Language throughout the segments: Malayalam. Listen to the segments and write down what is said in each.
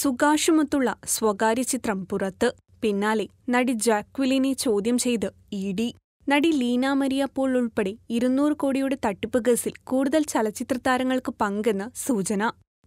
സുഗാഷുമൊത്തുള്ള സ്വകാര്യ ചിത്രം പുറത്ത് പിന്നാലെ നടി ജാക്വിലിനെ ചോദ്യം ചെയ്ത് ഇ ഡി നടി ലീന മരിയ പോൾ ഉൾപ്പെടെ ഇരുന്നൂറ് കോടിയുടെ തട്ടിപ്പ് കേസിൽ കൂടുതൽ ചലച്ചിത്ര താരങ്ങൾക്ക് പങ്കെന്ന് സൂചന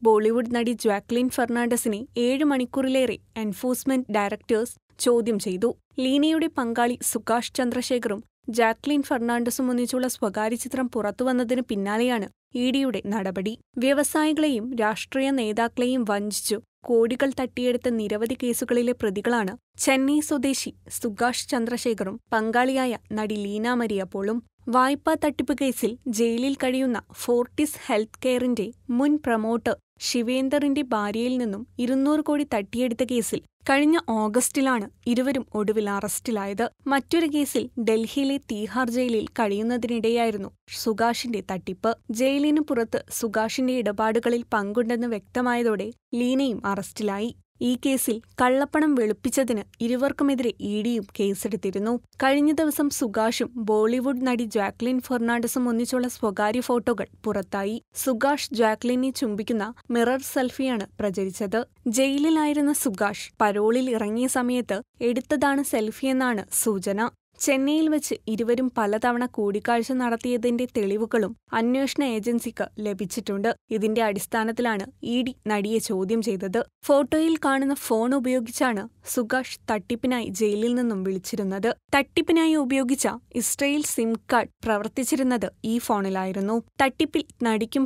ബോളിവുഡ് നടി ജാക്ലിൻ ഫെർണാണ്ടസിനെ ഏഴ് മണിക്കൂറിലേറെ എൻഫോഴ്സ്മെന്റ് ഡയറക്ടേഴ്സ് ചോദ്യം ചെയ്തു ലീനയുടെ പങ്കാളി സുഗാഷ് ചന്ദ്രശേഖറും ജാക്ലിൻ ഫെർണാണ്ടസും ഒന്നിച്ചുള്ള സ്വകാര്യ ചിത്രം പുറത്തുവന്നതിന് പിന്നാലെയാണ് ഇ ഡിയുടെ നടപടി വ്യവസായികളെയും രാഷ്ട്രീയ നേതാക്കളെയും വഞ്ചിച്ചു കോടികൾ തട്ടിയെടുത്ത നിരവധി കേസുകളിലെ പ്രതികളാണ് ചെന്നൈ സ്വദേശി സുഗാഷ് ചന്ദ്രശേഖറും പങ്കാളിയായ നടി ലീന മരിയ പോളും വായ്പാ തട്ടിപ്പ് കേസിൽ ജയിലിൽ കഴിയുന്ന ഫോർട്ടിസ് ഹെൽത്ത് കെയറിന്റെ മുൻ പ്രമോട്ടർ ശിവേന്ദറിന്റെ ഭാര്യയിൽ നിന്നും ഇരുന്നൂറ് കോടി തട്ടിയെടുത്ത കേസിൽ കഴിഞ്ഞ ഓഗസ്റ്റിലാണ് ഇരുവരും ഒടുവിൽ അറസ്റ്റിലായത് മറ്റൊരു കേസിൽ ഡൽഹിയിലെ തീഹാർ ജയിലിൽ കഴിയുന്നതിനിടെയായിരുന്നു സുഗാഷിന്റെ തട്ടിപ്പ് ജയിലിനു പുറത്ത് സുഗാഷിന്റെ ഇടപാടുകളിൽ പങ്കുണ്ടെന്ന് വ്യക്തമായതോടെ ലീനയും അറസ്റ്റിലായി ഈ കേസിൽ കള്ളപ്പണം വെളുപ്പിച്ചതിന് ഇരുവർക്കുമെതിരെ ഇ ഡിയും കേസെടുത്തിരുന്നു കഴിഞ്ഞ ദിവസം സുഗാഷും ബോളിവുഡ് നടി ജാക്ലിൻ ഫെർണാണ്ടസും ഒന്നിച്ചുള്ള സ്വകാര്യ ഫോട്ടോകൾ പുറത്തായി സുഗാഷ് ജാക്ലിനെ ചുംബിക്കുന്ന മിറർ സെൽഫിയാണ് പ്രചരിച്ചത് ജയിലിലായിരുന്ന സുഗാഷ് പരോളിൽ ഇറങ്ങിയ സമയത്ത് എടുത്തതാണ് സെൽഫിയെന്നാണ് സൂചന ചെന്നൈയിൽ വെച്ച് ഇരുവരും പലതവണ കൂടിക്കാഴ്ച നടത്തിയതിന്റെ തെളിവുകളും അന്വേഷണ ഏജൻസിക്ക് ലഭിച്ചിട്ടുണ്ട് ഇതിന്റെ അടിസ്ഥാനത്തിലാണ് ഇ ഡി നടിയെ ചോദ്യം ചെയ്തത് ഫോട്ടോയിൽ കാണുന്ന ഫോൺ ഉപയോഗിച്ചാണ് സുഗാഷ് തട്ടിപ്പിനായി ജയിലിൽ നിന്നും വിളിച്ചിരുന്നത് തട്ടിപ്പിനായി ഉപയോഗിച്ച ഇസ്രയേൽ സിം കാർഡ് പ്രവർത്തിച്ചിരുന്നത് ഈ ഫോണിലായിരുന്നു തട്ടിപ്പിൽ നടിക്കും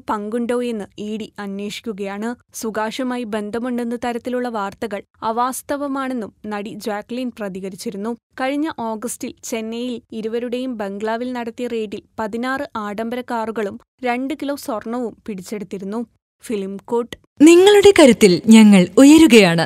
എന്ന് ഇ ഡി അന്വേഷിക്കുകയാണ് സുഗാഷുമായി ബന്ധമുണ്ടെന്ന തരത്തിലുള്ള വാർത്തകൾ അവാസ്തവമാണെന്നും നടി ജാക്ലിൻ പ്രതികരിച്ചിരുന്നു കഴിഞ്ഞ ഓഗസ്റ്റിൽ ചെന്നൈയിൽ ഇരുവരുടെയും ബംഗ്ലാവിൽ നടത്തിയ റെയ്ഡിൽ പതിനാറ് ആഡംബര കാറുകളും രണ്ട് കിലോ സ്വർണവും പിടിച്ചെടുത്തിരുന്നു ഫിലിം കോട്ട് നിങ്ങളുടെ കരുത്തിൽ ഞങ്ങൾ ഉയരുകയാണ്